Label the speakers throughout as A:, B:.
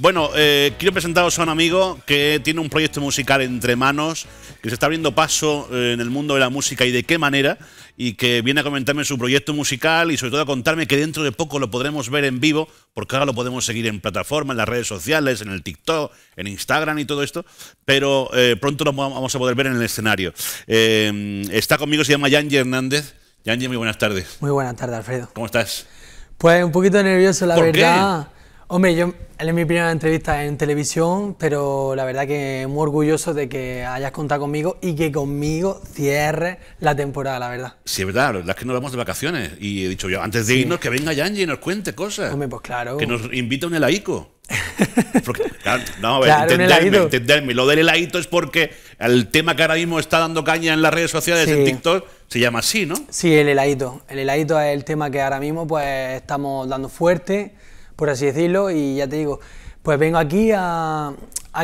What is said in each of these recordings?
A: Bueno, eh, quiero presentaros a un amigo que tiene un proyecto musical entre manos, que se está abriendo paso eh, en el mundo de la música y de qué manera, y que viene a comentarme su proyecto musical y sobre todo a contarme que dentro de poco lo podremos ver en vivo, porque ahora lo podemos seguir en plataformas, en las redes sociales, en el TikTok, en Instagram y todo esto, pero eh, pronto lo vamos a poder ver en el escenario. está conmigo, se llama Yanji Hernández. Yanji, muy buenas tardes.
B: Muy buenas tardes, Alfredo. ¿Cómo estás? Pues un poquito nervioso, la verdad. Hombre, yo es mi primera entrevista en televisión, pero la verdad que muy orgulloso de que hayas contado conmigo y que conmigo cierre la temporada, la verdad.
A: Sí, es verdad, la verdad es que nos vamos de vacaciones y he dicho yo, antes de irnos, que venga Yanji y nos cuente cosas. Hombre, pues claro. Que nos invite un helaico. claro, no, a ver, entenderme, Lo del heladito es porque el tema que ahora mismo está dando caña en las redes sociales, en TikTok, se llama así, ¿no? Sí, el heladito.
B: El heladito es el tema que ahora mismo pues estamos dando fuerte por así decirlo, y ya te digo, pues vengo aquí a,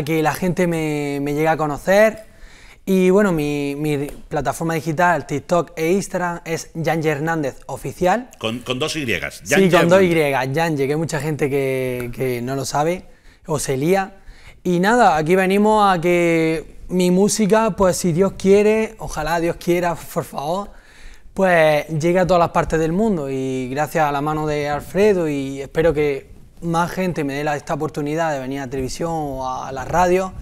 B: que la gente me, llegue a conocer. Y bueno, mi, plataforma digital, TikTok e Instagram es Yanje Hernández Oficial.
A: Con, dos Y. Yanje sí, con dos Y,
B: Yanje, que hay mucha gente que, que no lo sabe o se lía. Y nada, aquí venimos a que mi música, pues si Dios quiere, ojalá Dios quiera, por favor, pues llegué a todas las partes del mundo y gracias a la mano de Alfredo y espero que más gente me dé esta oportunidad de venir a televisión o a, la radio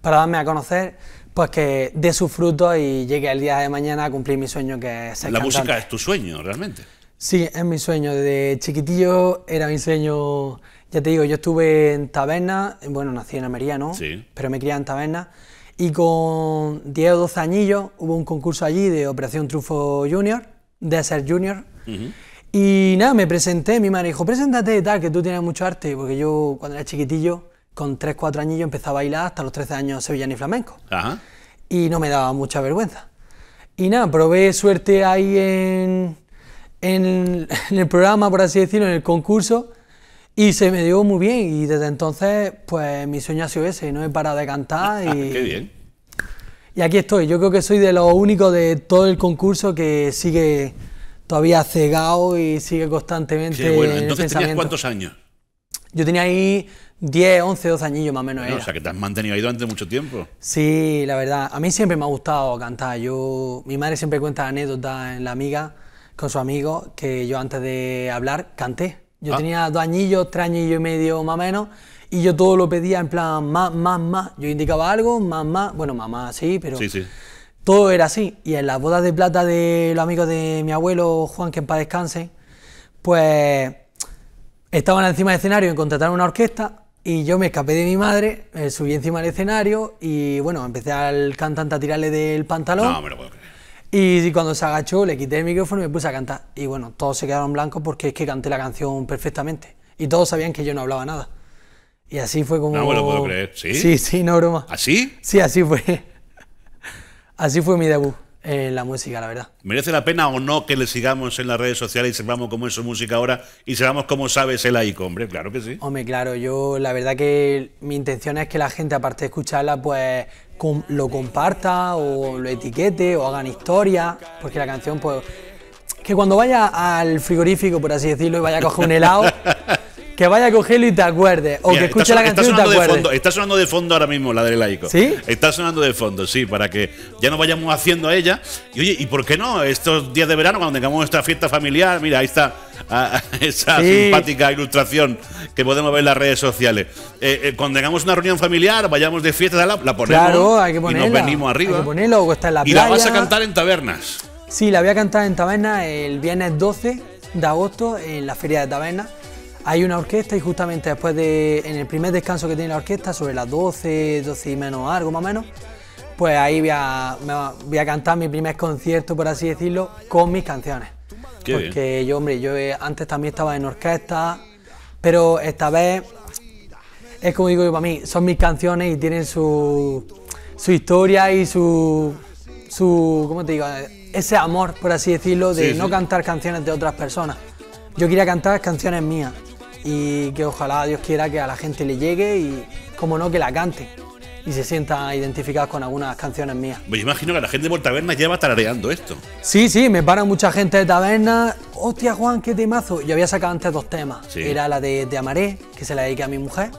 B: para darme a conocer, pues que dé sus frutos y llegue el día de mañana a cumplir mi sueño que es ser La música
A: es tu sueño, realmente.
B: Sí, es mi sueño. Desde chiquitillo era mi sueño. Ya te digo, yo estuve en taberna, bueno, nací en Almería, ¿no? Sí. Pero me crié en taberna. Y con 10 o 12 añillos hubo un concurso allí de Operación Trufo Junior, de Junior. Y nada, me presenté, mi madre dijo, preséntate y tal, que tú tienes mucho arte, porque yo cuando era chiquitillo, con 3, 4 añillos empecé a bailar hasta los 13 años sevillano y flamenco. Y no me daba mucha vergüenza. Y nada, probé suerte ahí en, en el programa, por así decirlo, en el concurso, y se me dio muy bien y desde entonces, pues mi sueño ha sido ese, no he parado de cantar. Y, ¡Qué bien! Y aquí estoy, yo creo que soy de los únicos de todo el concurso que sigue todavía cegado y sigue constantemente. bueno, entonces tenías cuántos años? Yo tenía ahí 10, 11, 12 añillos más o menos. o sea,
A: que te has mantenido ahí durante mucho tiempo.
B: Sí, la verdad. A mí siempre me ha gustado cantar. Yo, mi madre siempre cuenta anécdotas en la amiga, con su amigo, que yo antes de hablar canté. Yo ah. tenía dos anillos, tres añillos y medio más o menos, y yo todo lo pedía en plan más, más, más. Yo indicaba algo, más, más, bueno, más, más, sí, pero sí, todo era así. Y en las bodas de plata de los amigos de mi abuelo, Juan, que en paz descanse, pues estaban encima del escenario en contratar una orquesta y yo me escapé de mi madre, eh, subí encima del escenario y bueno, empecé al cantante a tirarle del pantalón. Y cuando se agachó, le quité el micrófono y me puse a cantar. Y bueno, todos se quedaron blancos porque es que canté la canción perfectamente. Y todos sabían que yo no hablaba nada. Y así fue como. No me puedo creer, ¿sí? Sí, sí, no broma. ¿Así? ¿Ah, sí, así fue. así fue mi debut eh, la música, la verdad.
A: ¿Merece la pena o no que le sigamos en las redes sociales y sepamos como es su música ahora y sepamos cómo sabes el like, hombre? Claro que sí.
B: Hombre, claro, yo la verdad que mi intención es que la gente, aparte de escucharla, pues lo comparta o lo etiquete o hagan historia, porque la canción, pues, que cuando vaya al frigorífico, por así decirlo, y vaya a coger un helado... que vaya a cogerlo y te acuerdes. O que escuche la canción y te De fondo,
A: está sonando de fondo ahora mismo la del laico. ¿Sí? Está sonando de fondo, sí, para que ya no vayamos haciendo a ella. Y oye, ¿y por qué no? Estos días de verano, cuando tengamos nuestra fiesta familiar, mira, ahí está ah, esa simpática ilustración que podemos ver en las redes sociales. Eh, eh, cuando tengamos una reunión familiar, vayamos de fiesta, la, la ponemos claro, hay que ponerla, y nos venimos arriba.
B: y la vas a cantar
A: en tabernas.
B: Sí, la voy a cantar en tabernas el viernes 12 de agosto en la Feria de Tabernas hay una orquesta y justamente después de, en el primer descanso que tiene la orquesta, sobre las 12, 12 y menos algo más o menos, pues ahí voy a, voy a cantar mi primer concierto, por así decirlo, con mis canciones.
A: Porque
B: yo, hombre, yo eh, antes también estaba en orquesta, pero esta vez es como digo yo para mí, son mis canciones y tienen su, su historia y su, su, ¿cómo te digo? Ese amor, por así decirlo, de no cantar canciones de otras personas. Yo quería cantar canciones mías y que ojalá Dios quiera que a la gente le llegue y, como no, que la cante y se sienta identificada con algunas canciones mías.
A: Me pues imagino que la gente por taberna lleva tarareando esto.
B: Sí, sí, me paran mucha gente de taberna. Hostia, Juan, qué temazo. Yo había sacado antes dos temas. Era la de, Amaré, que se la dediqué a mi mujer,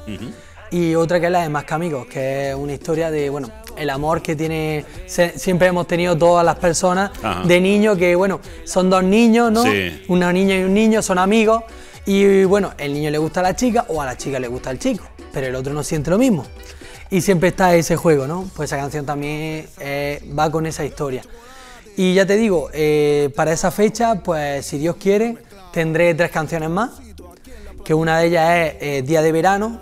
B: y otra que es la de Más que Amigos, que es una historia de, bueno, el amor que tiene siempre hemos tenido todas las personas de niños que, bueno, son dos niños, ¿no? Sí. Una niña y un niño, son amigos. Y bueno, el niño le gusta a la chica o a la chica le gusta al chico, pero el otro no siente lo mismo. Y siempre está ese juego, ¿no? Pues esa canción también eh, va con esa historia. Y ya te digo, eh, para esa fecha, pues si Dios quiere, tendré tres canciones más, que una de ellas es eh, Día de Verano,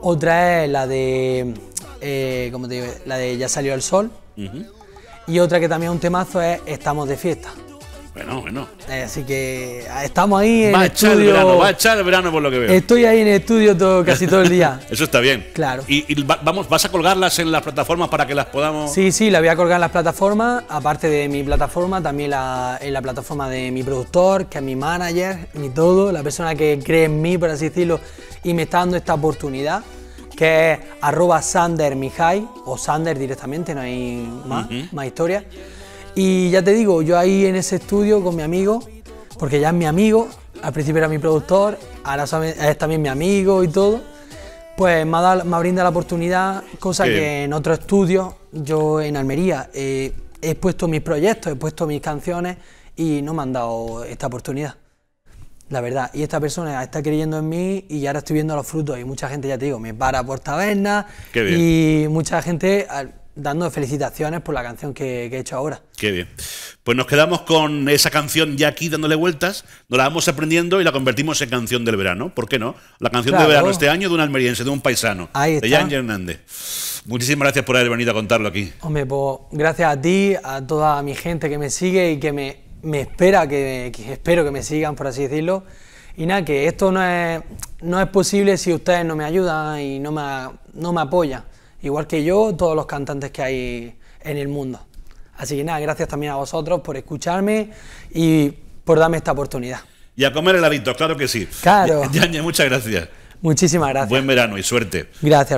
B: otra es la de, La de Ya salió el sol, y otra que también es un temazo es Estamos de fiesta. Bueno, bueno. Eh, así que ah, estamos ahí en el estudio. va a
A: echar el verano por lo que veo. Estoy
B: ahí en el estudio todo, casi todo el día.
A: Eso está bien. Claro. ¿Y, vamos, vas a colgarlas en las plataformas para que las podamos...? Sí,
B: sí, las voy a colgar en las plataformas. Aparte de mi plataforma, también en la plataforma de mi productor, que es mi manager, mi todo, la persona que cree en mí, por así decirlo, y me está dando esta oportunidad que es arroba Sander o Sander directamente, no hay más, más historia. Y ya te digo, yo ahí en ese estudio con mi amigo, porque ya es mi amigo, al principio era mi productor, ahora es también mi amigo y todo, pues me ha, la oportunidad, cosa que en otro estudio, yo en Almería, eh, he puesto mis proyectos, he puesto mis canciones y no me han dado esta oportunidad. La verdad, y esta persona está creyendo en mí y ahora estoy viendo los frutos y mucha gente, ya te digo, me para por taberna y mucha gente dando felicitaciones por la canción que, he hecho ahora.
A: Qué bien. Pues nos quedamos con esa canción ya aquí dándole vueltas, nos la vamos aprendiendo y la convertimos en canción del verano. ¿Por qué no? La canción del verano este año de un almeriense, de un paisano, Ahí de Jan Hernández. Muchísimas gracias por haber venido a contarlo aquí.
B: Hombre, pues gracias a ti, a toda mi gente que me sigue y que me, espera, que, espero que me sigan, por así decirlo. Y nada, que esto no es, no es posible si ustedes no me ayudan y no me, no me apoyan igual que yo, todos los cantantes que hay en el mundo. Así que nada, gracias también a vosotros por escucharme y por darme esta oportunidad.
A: Y a comer heladitos, claro que sí. Claro. Yañez, muchas gracias. Muchísimas gracias. Buen verano y suerte.
B: Gracias.